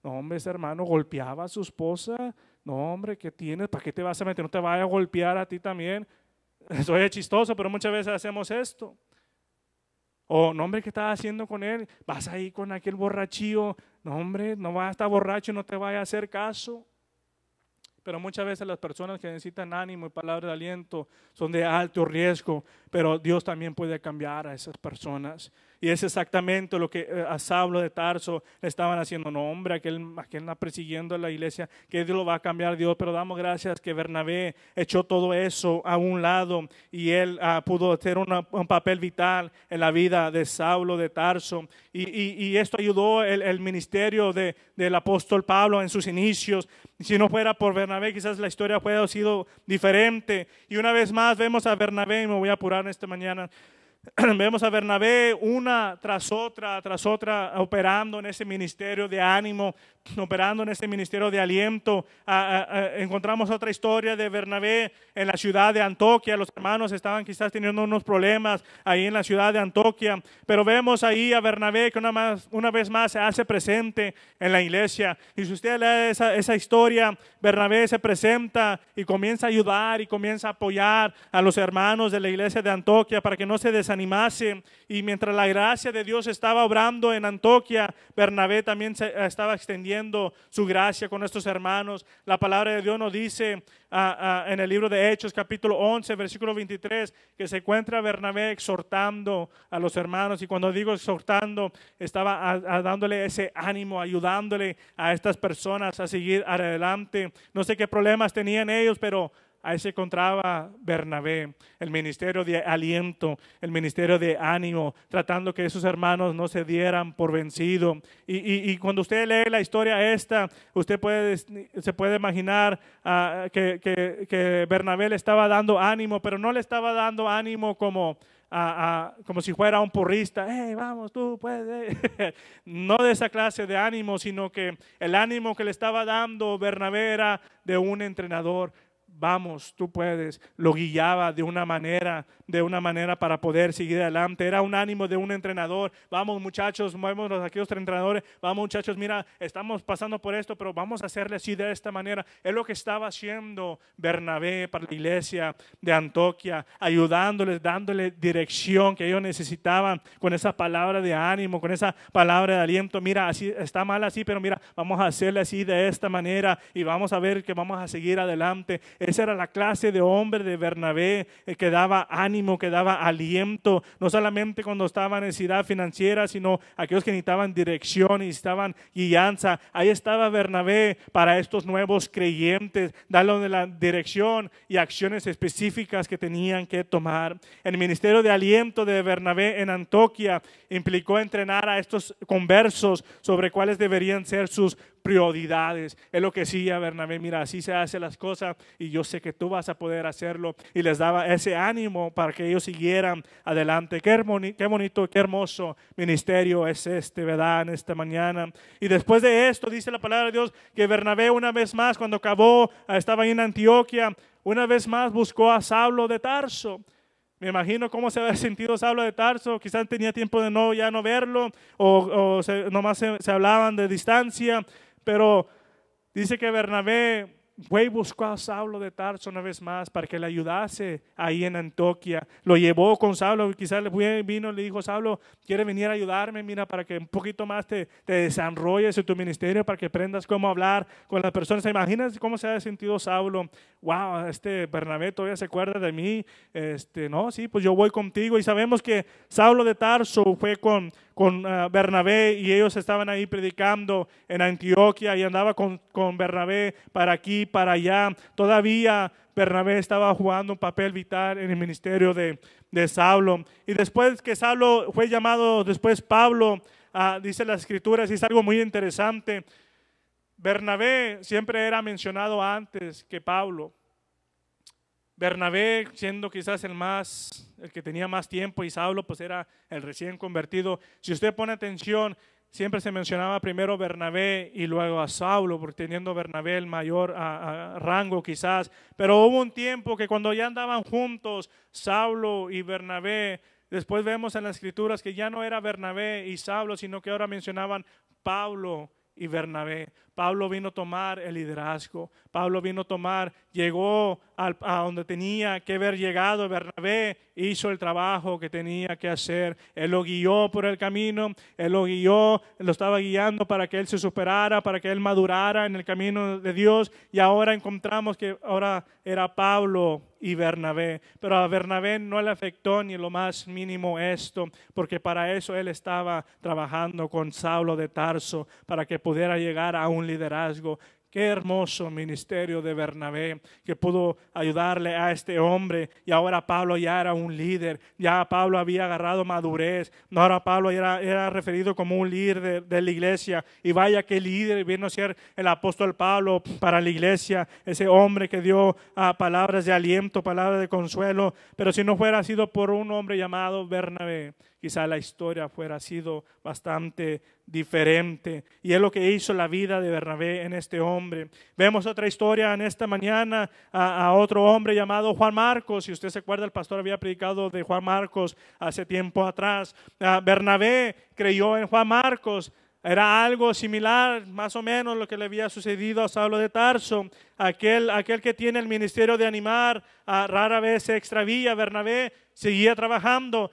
No, hombre, ese hermano golpeaba a su esposa. No, hombre, ¿qué tienes? ¿Para qué te vas a meter? No te vaya a golpear a ti también. Soy chistoso, pero muchas veces hacemos esto. O, no, hombre, ¿qué estás haciendo con él? Vas ahí con aquel borrachío. No, hombre, no vas a estar borracho, no te vaya a hacer caso. Pero muchas veces las personas que necesitan ánimo y palabras de aliento son de alto riesgo, pero Dios también puede cambiar a esas personas. Y es exactamente lo que eh, a Saulo de Tarso le estaban haciendo. No, hombre, aquel, aquel está persiguiendo a la iglesia, que Dios lo va a cambiar, Dios. Pero damos gracias que Bernabé echó todo eso a un lado y él ah, pudo hacer un papel vital en la vida de Saulo de Tarso. Y, y, esto ayudó el, el ministerio de, del apóstol Pablo en sus inicios. Si no fuera por Bernabé, quizás la historia hubiera sido diferente. Y una vez más vemos a Bernabé, y me voy a apurar esta mañana. Vemos a Bernabé una tras otra, tras otra, operando en ese ministerio de ánimo, operando en ese ministerio de aliento. Ah, ah, ah, encontramos otra historia de Bernabé en la ciudad de Antoquia. Los hermanos estaban quizás teniendo unos problemas ahí en la ciudad de Antoquia, pero vemos ahí a Bernabé que una, más, una vez más se hace presente en la iglesia. Y si usted lee esa, esa historia, Bernabé se presenta y comienza a ayudar y comienza a apoyar a los hermanos de la iglesia de Antoquia para que no se desanimen animase Y mientras la gracia de Dios estaba obrando en Antoquia, Bernabé también eh, estaba extendiendo su gracia con estos hermanos. La palabra de Dios nos dice ah, ah, en el libro de Hechos, capítulo 11, versículo 23, que se encuentra Bernabé exhortando a los hermanos. Y cuando digo exhortando, estaba dándole ese ánimo, ayudándole a estas personas a seguir adelante. No sé qué problemas tenían ellos, pero Ahí se encontraba Bernabé, el ministerio de aliento, el ministerio de ánimo, tratando que esos hermanos no se dieran por vencido. Y, cuando usted lee la historia esta, usted puede, se puede imaginar ah, que, Bernabé le estaba dando ánimo, pero no le estaba dando ánimo como, si fuera un purrista. Eh, vamos, tú puedes. Eh". no de esa clase de ánimo, sino que el ánimo que le estaba dando Bernabé era de un entrenador vamos, tú puedes, lo guiaba de una manera, de una manera para poder seguir adelante. Era un ánimo de un entrenador. Vamos muchachos, muémonos aquí los entrenadores. Vamos muchachos, mira, estamos pasando por esto, pero vamos a hacerle así de esta manera. Es lo que estaba haciendo Bernabé para la iglesia de Antoquia, ayudándoles, dándoles dirección que ellos necesitaban con esa palabra de ánimo, con esa palabra de aliento. Mira, así está mal así, pero mira, vamos a hacerle así de esta manera y vamos a ver que vamos a seguir adelante era la clase de hombre de Bernabé eh, que daba ánimo, que daba aliento, no solamente cuando estaba en necesidad financiera, sino aquellos que necesitaban dirección y necesitaban guianza. Ahí estaba Bernabé para estos nuevos creyentes, darle la dirección y acciones específicas que tenían que tomar. El ministerio de aliento de Bernabé en Antoquia implicó entrenar a estos conversos sobre cuáles deberían ser sus prioridades. Es lo que decía Bernabé, mira, así se hacen las cosas y yo sé que tú vas a poder hacerlo. Y les daba ese ánimo para que ellos siguieran adelante. Qué, qué bonito, qué hermoso ministerio es este, ¿verdad? En esta mañana. Y después de esto, dice la palabra de Dios, que Bernabé una vez más, cuando acabó, ah, estaba ahí en Antioquia, una vez más buscó a Saulo de Tarso. Me imagino cómo se había sentido Saulo de Tarso, quizás tenía tiempo de no ya no verlo, o, nomás se, se, hablaban de distancia, pero dice que Bernabé fue y buscó a Saulo de Tarso una vez más para que le ayudase ahí en Antoquia. Lo llevó con Saulo, quizás le vino y le dijo, Saulo, ¿quiere venir a ayudarme? Mira, para que un poquito más te, te en tu ministerio, para que aprendas cómo hablar con las personas. ¿Te cómo se ha sentido Saulo? Wow, este Bernabé todavía se acuerda de mí. Este, no, sí, pues yo voy contigo. Y sabemos que Saulo de Tarso fue con, con ah, Bernabé y ellos estaban ahí predicando en Antioquia y andaba con, Bernabé para aquí, para allá. Todavía Bernabé estaba jugando un papel vital en el ministerio de, Saulo. Y después que Saulo fue llamado, después Pablo, ah, dice la escritura, y es algo muy interesante. Bernabé siempre era mencionado antes que Pablo. Bernabé, siendo quizás el más, el que tenía más tiempo, y Saulo, pues era el recién convertido. Si usted pone atención, siempre se mencionaba primero Bernabé y luego a Saulo, porque teniendo Bernabé el mayor rango quizás. Pero hubo un tiempo que cuando ya andaban juntos Saulo y Bernabé, después vemos en las escrituras que ya no era Bernabé y Saulo, sino que ahora mencionaban Pablo y Bernabé. Pablo vino a tomar el liderazgo. Pablo vino a tomar, llegó a donde tenía que haber llegado, Bernabé hizo el trabajo que tenía que hacer, él lo guió por el camino, él lo guió, lo estaba guiando para que él se superara, para que él madurara en el camino de Dios y ahora encontramos que ahora era Pablo y Bernabé, pero a Bernabé no le afectó ni lo más mínimo esto, porque para eso él estaba trabajando con Saulo de Tarso, para que pudiera llegar a un liderazgo Qué hermoso ministerio de Bernabé que pudo ayudarle a este hombre. Y ahora Pablo ya era un líder, ya Pablo había agarrado madurez, ahora Pablo era, era referido como un líder de, la iglesia. Y vaya que líder vino a ser el apóstol Pablo para la iglesia, ese hombre que dio ah, palabras de aliento, palabras de consuelo. Pero si no fuera sido por un hombre llamado Bernabé, quizá la historia fuera sido bastante diferente. Y es lo que hizo la vida de Bernabé en este hombre. Vemos otra historia en esta mañana a, otro hombre llamado Juan Marcos. Si usted se acuerda, el pastor había predicado de Juan Marcos hace tiempo atrás. Ah, Bernabé creyó en Juan Marcos. Era algo similar, más o menos, lo que le había sucedido a Saulo de Tarso. Aquel, aquel que tiene el ministerio de animar, a ah, rara vez se extravía. Bernabé seguía trabajando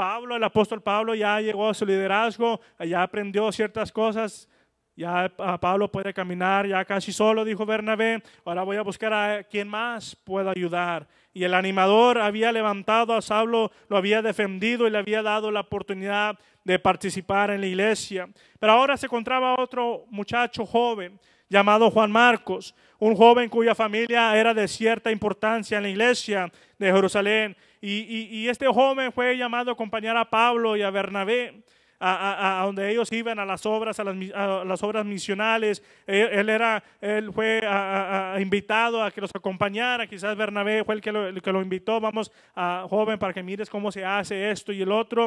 Pablo, el apóstol Pablo ya llegó a su liderazgo, ya aprendió ciertas cosas, ya ah, Pablo puede caminar, ya casi solo, dijo Bernabé, ahora voy a buscar a quien más pueda ayudar. Y el animador había levantado a Pablo, lo había defendido y le había dado la oportunidad de participar en la iglesia. Pero ahora se encontraba otro muchacho joven llamado Juan Marcos, un joven cuya familia era de cierta importancia en la iglesia de Jerusalén y, este joven fue llamado a acompañar a Pablo y a Bernabé. A, donde ellos iban a las obras, a las, obras misionales. E, él, era, él fue invitado a que los acompañara. Quizás Bernabé fue el que lo, invitó. Vamos, a, joven, para que mires cómo se hace esto y el otro.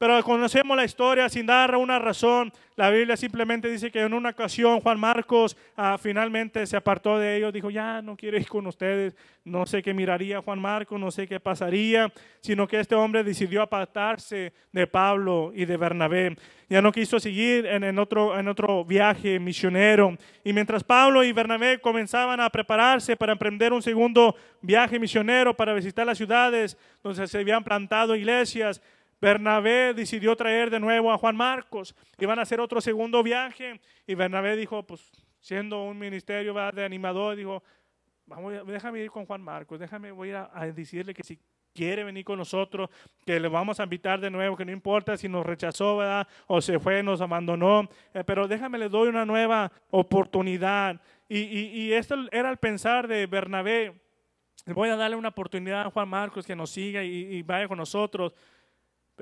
Pero conocemos la historia sin dar una razón. La Biblia simplemente dice que en una ocasión Juan Marcos ah, finalmente se apartó de ellos, dijo, ya no quiero ir con ustedes, no sé qué miraría Juan Marcos, no sé qué pasaría, sino que este hombre decidió apartarse de Pablo y de Bernabé. Ya no quiso seguir en otro viaje misionero. Y mientras Pablo y Bernabé comenzaban a prepararse para emprender un segundo viaje misionero para visitar las ciudades donde se habían plantado iglesias, Bernabé decidió traer de nuevo a Juan Marcos. Iban a hacer otro segundo viaje. Y Bernabé dijo, pues siendo un ministerio de animador, dijo, vamos, déjame ir con Juan Marcos, déjame, voy a, decirle que si quiere venir con nosotros, que le vamos a invitar de nuevo, que no importa si nos rechazó, O se fue, nos abandonó, eh, pero déjame, le doy una nueva oportunidad. Y, esto era el pensar de Bernabé. Voy a darle una oportunidad a Juan Marcos que nos siga y vaya con nosotros.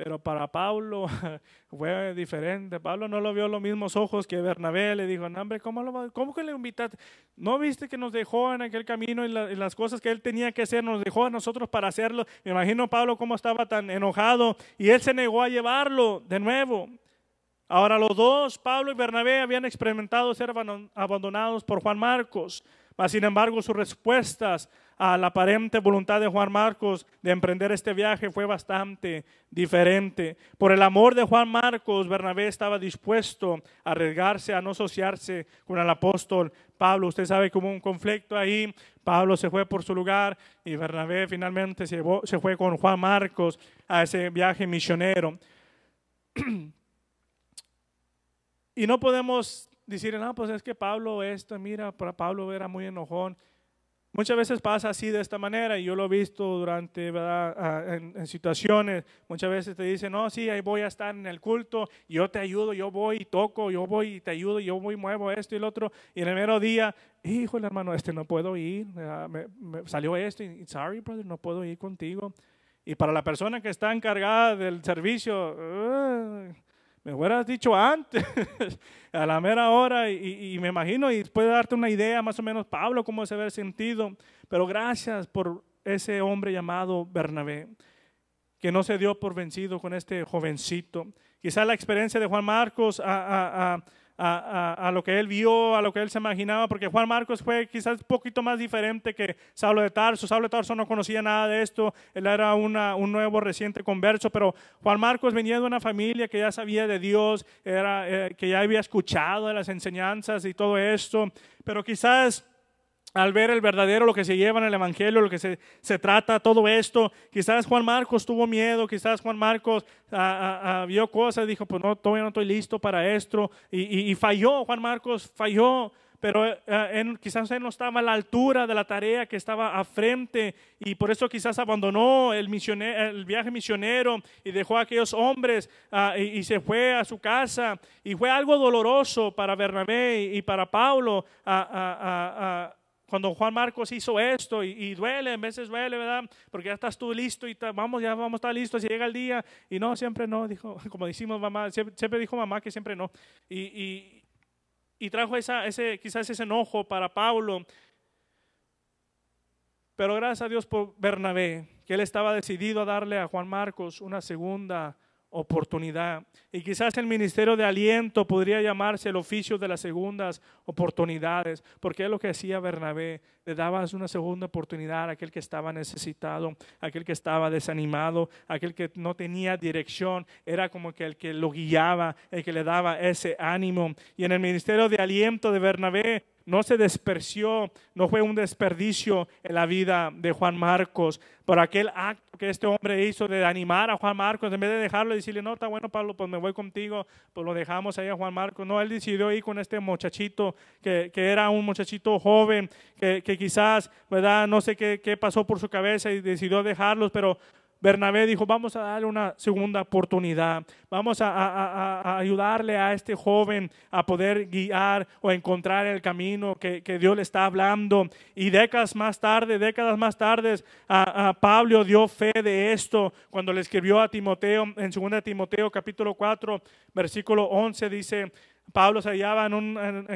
Pero para Pablo fue diferente. Pablo no lo vio los mismos ojos que Bernabé. Le dijo, hombre, ¿cómo, ¿cómo que le invitaste? ¿No viste que nos dejó en aquel camino y, las cosas que él tenía que hacer, nos dejó a nosotros para hacerlo? Me imagino Pablo cómo estaba tan enojado y él se negó a llevarlo de nuevo. Ahora los dos, Pablo y Bernabé, habían experimentado ser abandonados por Juan Marcos. sin embargo, sus respuestas a la aparente voluntad de Juan Marcos de emprender este viaje fue bastante diferente. Por el amor de Juan Marcos, Bernabé estaba dispuesto a arriesgarse, a no asociarse con el apóstol Pablo. Usted sabe que hubo un conflicto ahí. Pablo se fue por su lugar y Bernabé finalmente se, fue con Juan Marcos a ese viaje misionero. y no podemos decir, no, ah, pues es que Pablo esto, mira, Pablo era muy enojón. Muchas veces pasa así de esta manera y yo lo he visto durante, ¿verdad? Ah, en, situaciones, muchas veces te dicen, no, sí, ahí voy a estar en el culto, yo te ayudo, yo voy y toco, yo voy y te ayudo, yo voy y muevo esto y el otro, y en el mero día, el hermano, este no puedo ir, me, salió esto, sorry brother, no puedo ir contigo. Y para la persona que está encargada del servicio, uh, me hubieras dicho antes, a la mera hora, y, me imagino, y puede darte una idea más o menos, Pablo, cómo se había sentido. Pero gracias por ese hombre llamado Bernabé, que no se dio por vencido con este jovencito. Quizá la experiencia de Juan Marcos a, a a, lo que él vio, a lo que él se imaginaba, porque Juan Marcos fue quizás un poquito más diferente que Saulo de Tarso. Saulo de Tarso no conocía nada de esto, él era un nuevo reciente converso, pero Juan Marcos venía de una familia que ya sabía de Dios, era, eh, que ya había escuchado de las enseñanzas y todo esto, pero quizás al ver el verdadero, lo que se lleva en el Evangelio, lo que se, trata, todo esto. Quizás Juan Marcos tuvo miedo, quizás Juan Marcos ah, ah, ah, vio cosas, dijo, pues no, todavía no estoy listo para esto. Y, falló, Juan Marcos falló, pero quizás él no estaba a la altura de la tarea que estaba a frente y por eso quizás abandonó el, el viaje misionero y dejó a aquellos hombres y, se fue a su casa. Y fue algo doloroso para Bernabé y, para Pablo. a cuando Juan Marcos hizo esto y, duele, en veces duele, ¿verdad? Porque ya estás tú listo y vamos, ya vamos a estar listos, llega el día. Y no, siempre no, dijo, como decimos mamá, siempre, dijo mamá que siempre no. Y, trajo ese, quizás ese enojo para Pablo. Pero gracias a Dios por Bernabé, que él estaba decidido a darle a Juan Marcos una segunda oportunidad. Y quizás el ministerio de aliento podría llamarse el oficio de las segundas oportunidades, porque es lo que hacía Bernabé, le dabas una segunda oportunidad a aquel que estaba necesitado, aquel que estaba desanimado, aquel que no tenía dirección, era como que el que lo guiaba, el que le daba ese ánimo. Y en el ministerio de aliento de Bernabé no se desperció, no fue un desperdicio en la vida de Juan Marcos, por aquel acto que este hombre hizo de animar a Juan Marcos, en vez de dejarlo y decirle, no, está bueno Pablo, pues me voy contigo, pues lo dejamos ahí a Juan Marcos. No, él decidió ir con este muchachito, que, era un muchachito joven, que, quizás, ¿verdad? No sé qué, qué pasó por su cabeza y decidió dejarlos, pero Bernabé dijo, vamos a darle una segunda oportunidad, vamos a, ayudarle a este joven a poder guiar o encontrar el camino que, Dios le está hablando. Y décadas más tarde, décadas más tarde, a, Pablo dio fe de esto cuando le escribió a Timoteo, en 2 Timoteo capítulo 4, versículo 11, dice, Pablo se hallaba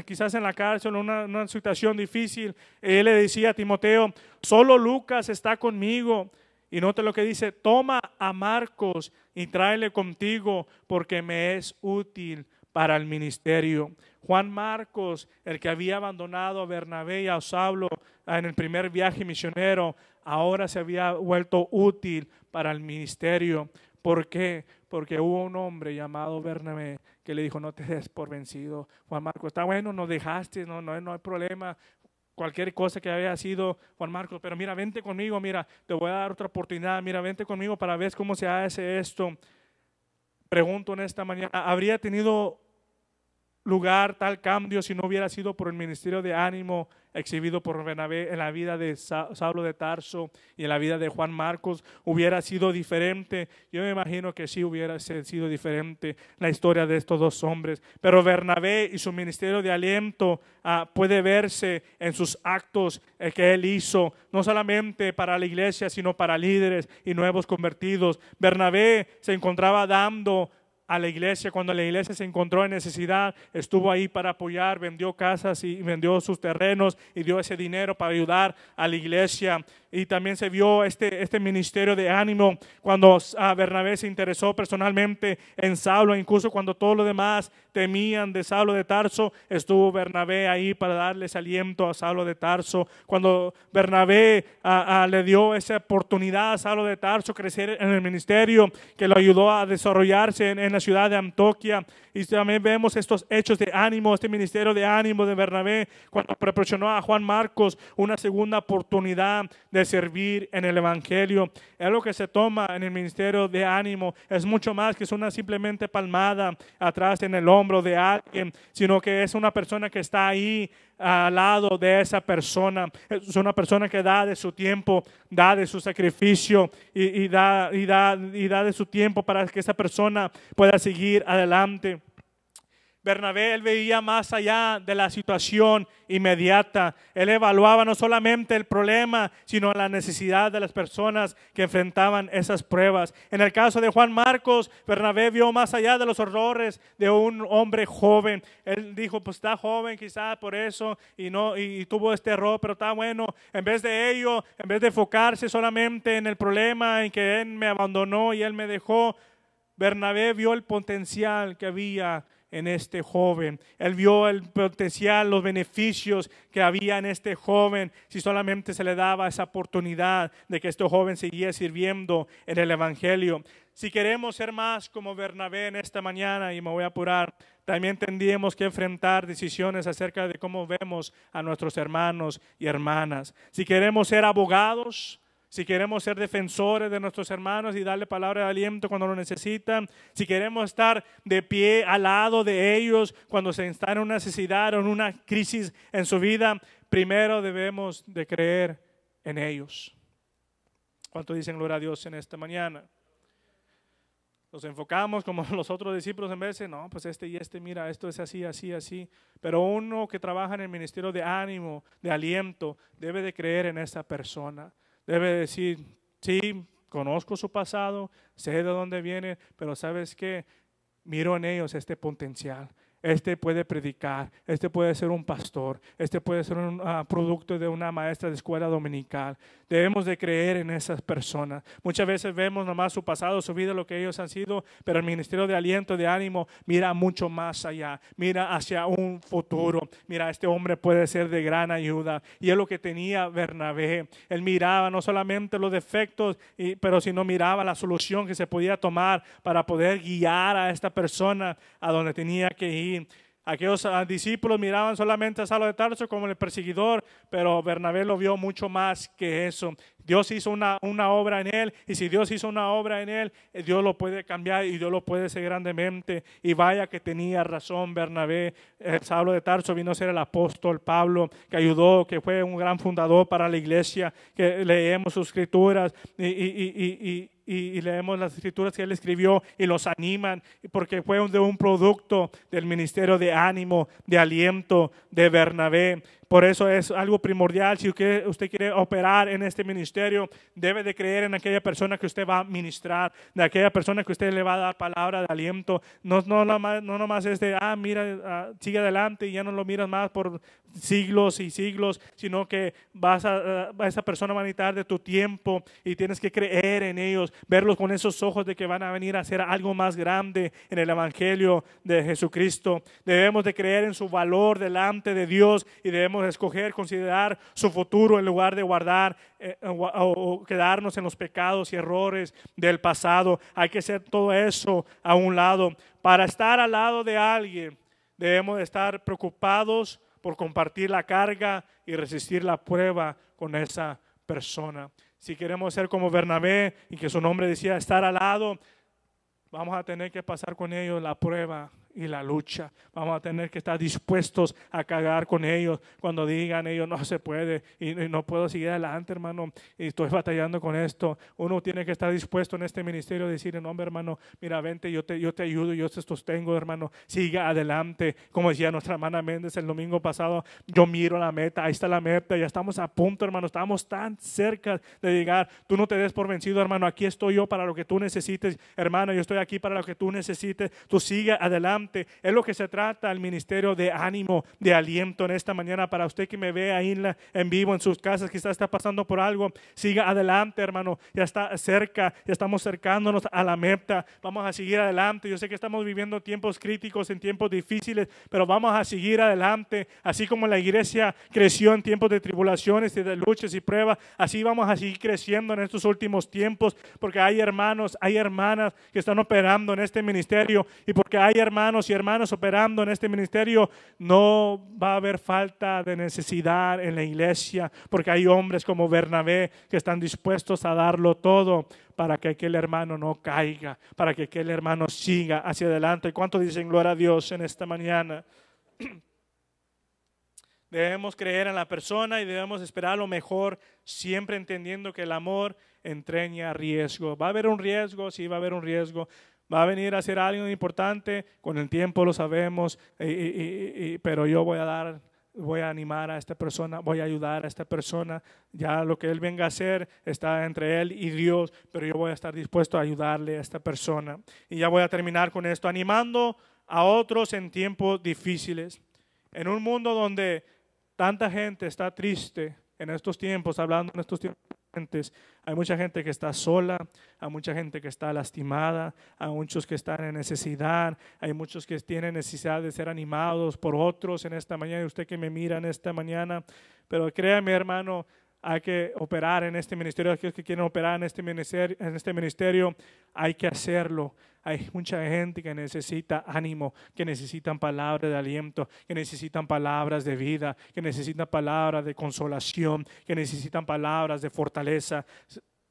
quizás en la cárcel, en una situación difícil. Él le decía a Timoteo, solo Lucas está conmigo y note lo que dice, toma a Marcos y tráele contigo porque me es útil para el ministerio. Juan Marcos, el que había abandonado a Bernabé y a Osablo en el primer viaje misionero, ahora se había vuelto útil para el ministerio. ¿Por qué? Porque hubo un hombre llamado Bernabé que le dijo, no te des por vencido. Juan Marcos, está bueno, no dejaste, no, no hay problema cualquier cosa que haya sido Juan Marcos, pero mira, vente conmigo, mira, te voy a dar otra oportunidad, mira, vente conmigo para ver cómo se hace esto. Pregunto en esta mañana, ¿habría tenido lugar tal cambio si no hubiera sido por el ministerio de ánimo exhibido por Bernabé en la vida de Saulo de Tarso y en la vida de Juan Marcos, hubiera sido diferente. Yo me imagino que sí hubiera sido diferente la historia de estos dos hombres. Pero Bernabé y su ministerio de aliento ah, puede verse en sus actos eh, que él hizo, no solamente para la iglesia, sino para líderes y nuevos convertidos. Bernabé se encontraba dando a la iglesia. Cuando la iglesia se encontró en necesidad, estuvo ahí para apoyar, vendió casas y vendió sus terrenos y dio ese dinero para ayudar a la iglesia y también se vio este, este ministerio de ánimo cuando ah, Bernabé se interesó personalmente en Saulo, incluso cuando todos los demás temían de Saulo de Tarso, estuvo Bernabé ahí para darles aliento a Saulo de Tarso. Cuando Bernabé ah, ah, le dio esa oportunidad a Saulo de Tarso crecer en el ministerio, que lo ayudó a desarrollarse en, en la ciudad de Antoquia, y también vemos estos hechos de ánimo, este ministerio de ánimo de Bernabé, cuando proporcionó a Juan Marcos una segunda oportunidad de servir en el Evangelio. Es lo que se toma en el ministerio de ánimo. Es mucho más que es una simplemente palmada atrás en el hombro de alguien, sino que es una persona que está ahí al lado de esa persona. Es una persona que da de su tiempo, da de su sacrificio da, y, da, y da de su tiempo para que esa persona pueda seguir adelante. Bernabé, él veía más allá de la situación inmediata. Él evaluaba no solamente el problema, sino la necesidad de las personas que enfrentaban esas pruebas. En el caso de Juan Marcos, Bernabé vio más allá de los horrores de un hombre joven. Él dijo, pues está joven quizás por eso y, no, y tuvo este error, pero está bueno. En vez de ello, en vez de enfocarse solamente en el problema, en que él me abandonó y él me dejó, Bernabé vio el potencial que había en este joven. Él vio el potencial, los beneficios que había en este joven si solamente se le daba esa oportunidad de que este joven seguía sirviendo en el Evangelio. Si queremos ser más como Bernabé en esta mañana, y me voy a apurar, también tendríamos que enfrentar decisiones acerca de cómo vemos a nuestros hermanos y hermanas. Si queremos ser abogados, si queremos ser defensores de nuestros hermanos y darle palabra de aliento cuando lo necesitan, si queremos estar de pie al lado de ellos cuando se instala en una necesidad o en una crisis en su vida, primero debemos de creer en ellos. ¿Cuánto dicen gloria a Dios en esta mañana? Nos enfocamos como los otros discípulos en veces, no, pues este y este, mira, esto es así, así, así. Pero uno que trabaja en el ministerio de ánimo, de aliento, debe de creer en esa persona. Debe decir, sí, conozco su pasado, sé de dónde viene, pero sabes qué? miro en ellos este potencial, este puede predicar, este puede ser un pastor, este puede ser un ah, producto de una maestra de escuela dominical. Debemos de creer en esas personas. Muchas veces vemos nomás su pasado, su vida, lo que ellos han sido, pero el ministerio de aliento, de ánimo, mira mucho más allá, mira hacia un futuro. Mira, este hombre puede ser de gran ayuda. Y es lo que tenía Bernabé. Él miraba no solamente los defectos, pero sino miraba la solución que se podía tomar para poder guiar a esta persona a donde tenía que ir aquellos ah, discípulos miraban solamente a Saulo de Tarso como el perseguidor, pero Bernabé lo vio mucho más que eso. Dios hizo una, una, obra en él y si Dios hizo una obra en él, eh, Dios lo puede cambiar y Dios lo puede ser grandemente. Y vaya que tenía razón Bernabé. El eh, Saulo de Tarso vino a ser el apóstol Pablo, que ayudó, que fue un gran fundador para la iglesia, que leemos sus escrituras y, y, y, y y, leemos las escrituras que él escribió y los animan, porque fue de un producto del ministerio de ánimo, de aliento, de Bernabé. Por eso es algo primordial. Si usted, usted quiere operar en este ministerio, debe de creer en aquella persona que usted va a ministrar, de aquella persona que usted le va a dar palabra de aliento. No, no, nomás, no nomás es de, ah, mira, ah, sigue adelante y ya no lo miras más por siglos y siglos, sino que vas a, ah, esa persona va a necesitar de tu tiempo y tienes que creer en ellos, verlos con esos ojos de que van a venir a hacer algo más grande en el Evangelio de Jesucristo. Debemos de creer en su valor delante de Dios y debemos escoger considerar su futuro en lugar de guardar eh, o, quedarnos en los pecados y errores del pasado. Hay que hacer todo eso a un lado. Para estar al lado de alguien debemos estar preocupados por compartir la carga y resistir la prueba con esa persona. Si queremos ser como Bernabé y que su nombre decía estar al lado, vamos a tener que pasar con ellos la prueba y la lucha. Vamos a tener que estar dispuestos a cagar con ellos cuando digan ellos no se puede y, no puedo seguir adelante, hermano, y estoy batallando con esto. Uno tiene que estar dispuesto en este ministerio a decir, no, hombre, hermano, mira, vente, yo te, yo te ayudo, yo te sostengo, hermano, siga adelante. Como decía nuestra hermana Méndez el domingo pasado, yo miro la meta, ahí está la meta, ya estamos a punto, hermano, estamos tan cerca de llegar. Tú no te des por vencido, hermano, aquí estoy yo para lo que tú necesites, hermano, yo estoy aquí para lo que tú necesites. Tú sigue adelante es lo que se trata el ministerio de ánimo, de aliento en esta mañana para usted que me ve ahí en, vivo, en sus casas, quizás está pasando por algo. Siga adelante, hermano. Ya está cerca, ya estamos cercándonos a la meta. Vamos a seguir adelante. Yo sé que estamos viviendo tiempos críticos, en tiempos difíciles, pero vamos a seguir adelante. Así como la iglesia creció en tiempos de tribulaciones y de luchas y pruebas, así vamos a seguir creciendo en estos últimos tiempos, porque hay hermanos, hay hermanas que están operando en este ministerio y porque hay hermanos y hermanos operando en este ministerio, no va a haber falta de necesidad en la iglesia, porque hay hombres como Bernabé que están dispuestos a darlo todo para que aquel hermano no caiga, para que aquel hermano siga hacia adelante. ¿Cuánto dicen gloria a Dios en esta mañana? Debemos creer en la persona y debemos esperar lo mejor, siempre entendiendo que el amor entreña riesgo. Va a haber un riesgo, sí, va a haber un riesgo, va a venir a ser algo importante, con el tiempo lo sabemos, pero yo voy a dar, voy a animar a esta persona, voy a ayudar a esta persona, ya lo que él venga a hacer está entre él y Dios, pero yo voy a estar dispuesto a ayudarle a esta persona. Y ya voy a terminar con esto, animando a otros en tiempos difíciles, en un mundo donde tanta gente está triste en estos tiempos, hablando en estos tiempos hay mucha gente que está sola, hay mucha gente que está lastimada, hay muchos que están en necesidad, hay muchos que tienen necesidad de ser animados por otros en esta mañana, y usted que me mira en esta mañana. Pero créame, hermano, hay que operar en este ministerio, aquellos que quieren operar en este ministerio, en este ministerio hay que hacerlo. Hay mucha gente que necesita ánimo, que necesitan palabras de aliento, que necesitan palabras de vida, que necesitan palabras de consolación, que necesitan palabras de fortaleza.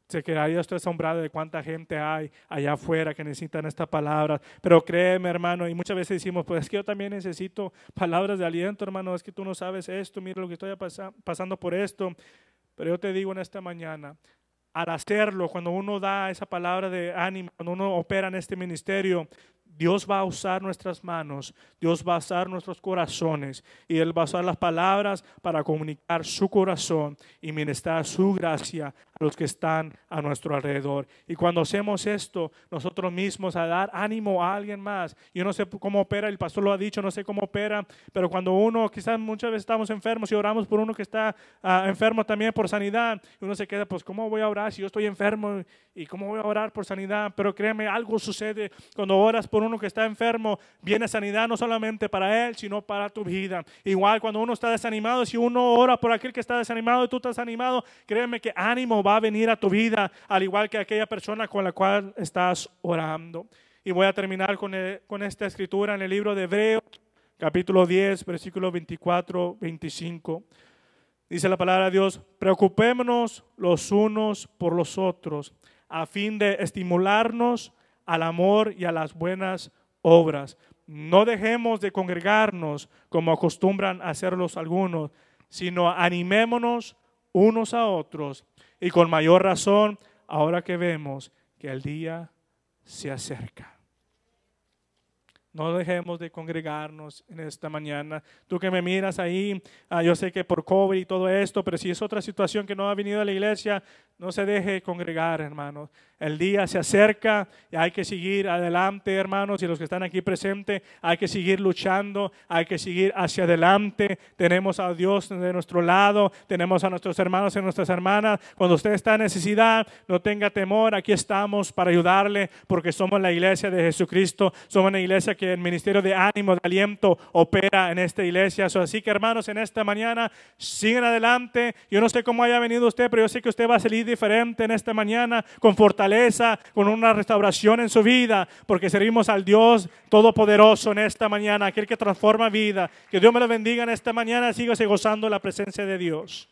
Se quedaría estoy asombrado de cuánta gente hay allá afuera que necesitan estas palabras Pero créeme, hermano, y muchas veces decimos, pues es que yo también necesito palabras de aliento, hermano, es que tú no sabes esto, mira lo que estoy pasando por esto. Pero yo te digo en esta mañana, al hacerlo, cuando uno da esa palabra de ánimo, cuando uno opera en este ministerio, Dios va a usar nuestras manos, Dios va a usar nuestros corazones y Él va a usar las palabras para comunicar su corazón y ministrar su gracia a los que están a nuestro alrededor. Y cuando hacemos esto, nosotros mismos a dar ánimo a alguien más. Yo no sé cómo opera, el pastor lo ha dicho, no sé cómo opera, pero cuando uno, quizás muchas veces estamos enfermos y oramos por uno que está ah, enfermo también por sanidad, uno se queda, pues, ¿cómo voy a orar si yo estoy enfermo? ¿Y cómo voy a orar por sanidad? Pero créeme, algo sucede cuando oras por uno que está enfermo, viene sanidad no solamente para él, sino para tu vida. Igual cuando uno está desanimado, si uno ora por aquel que está desanimado y tú estás animado, créeme que ánimo va a venir a tu vida, al igual que aquella persona con la cual estás orando. Y voy a terminar con, eh, con esta escritura en el libro de Hebreo capítulo 10, versículo 24, 25. Dice la palabra de Dios, preocupémonos los unos por los otros, a fin de estimularnos al amor y a las buenas obras. No dejemos de congregarnos como acostumbran a hacerlos algunos, sino animémonos unos a otros y con mayor razón ahora que vemos que el día se acerca. No dejemos de congregarnos en esta mañana. Tú que me miras ahí, ah, yo sé que por COVID y todo esto, pero si es otra situación que no ha venido a la iglesia, no se deje congregar, hermanos el día se acerca y hay que seguir adelante, hermanos, y los que están aquí presentes, hay que seguir luchando, hay que seguir hacia adelante. Tenemos a Dios de nuestro lado, tenemos a nuestros hermanos y nuestras hermanas. Cuando usted está en necesidad, no tenga temor, aquí estamos para ayudarle, porque somos la iglesia de Jesucristo, somos la iglesia que el ministerio de ánimo, de aliento opera en esta iglesia. Así que, hermanos, en esta mañana, sigan adelante. Yo no sé cómo haya venido usted, pero yo sé que usted va a salir diferente en esta mañana con fortaleza con una restauración en su vida, porque servimos al Dios Todopoderoso en esta mañana, aquel que transforma vida. Que Dios me lo bendiga en esta mañana, sígase gozando la presencia de Dios.